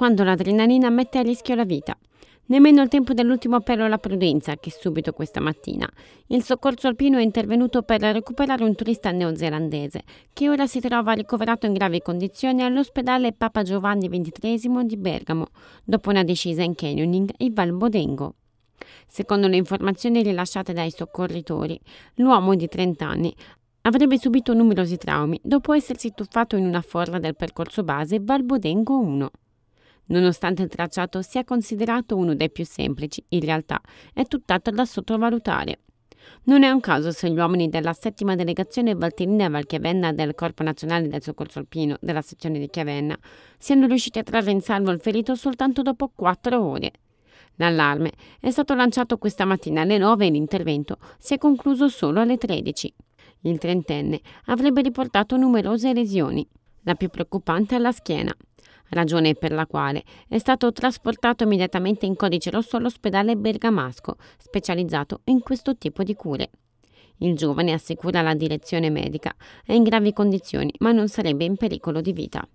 quando l'adrenalina mette a rischio la vita. Nemmeno il tempo dell'ultimo appello alla prudenza, che subito questa mattina. Il soccorso alpino è intervenuto per recuperare un turista neozelandese, che ora si trova ricoverato in gravi condizioni all'ospedale Papa Giovanni XXIII di Bergamo, dopo una discesa in canyoning in Val Bodengo. Secondo le informazioni rilasciate dai soccorritori, l'uomo di 30 anni avrebbe subito numerosi traumi dopo essersi tuffato in una forra del percorso base Val Bodengo 1. Nonostante il tracciato sia considerato uno dei più semplici, in realtà è tutt'altro da sottovalutare. Non è un caso se gli uomini della settima delegazione Valtellina Valchiavenna del Corpo Nazionale del Soccorso Alpino della sezione di Chiavenna siano riusciti a trarre in salvo il ferito soltanto dopo quattro ore. L'allarme è stato lanciato questa mattina alle 9 e l'intervento si è concluso solo alle 13. Il trentenne avrebbe riportato numerose lesioni. La più preoccupante alla schiena ragione per la quale è stato trasportato immediatamente in codice rosso all'ospedale bergamasco, specializzato in questo tipo di cure. Il giovane, assicura la direzione medica, è in gravi condizioni ma non sarebbe in pericolo di vita.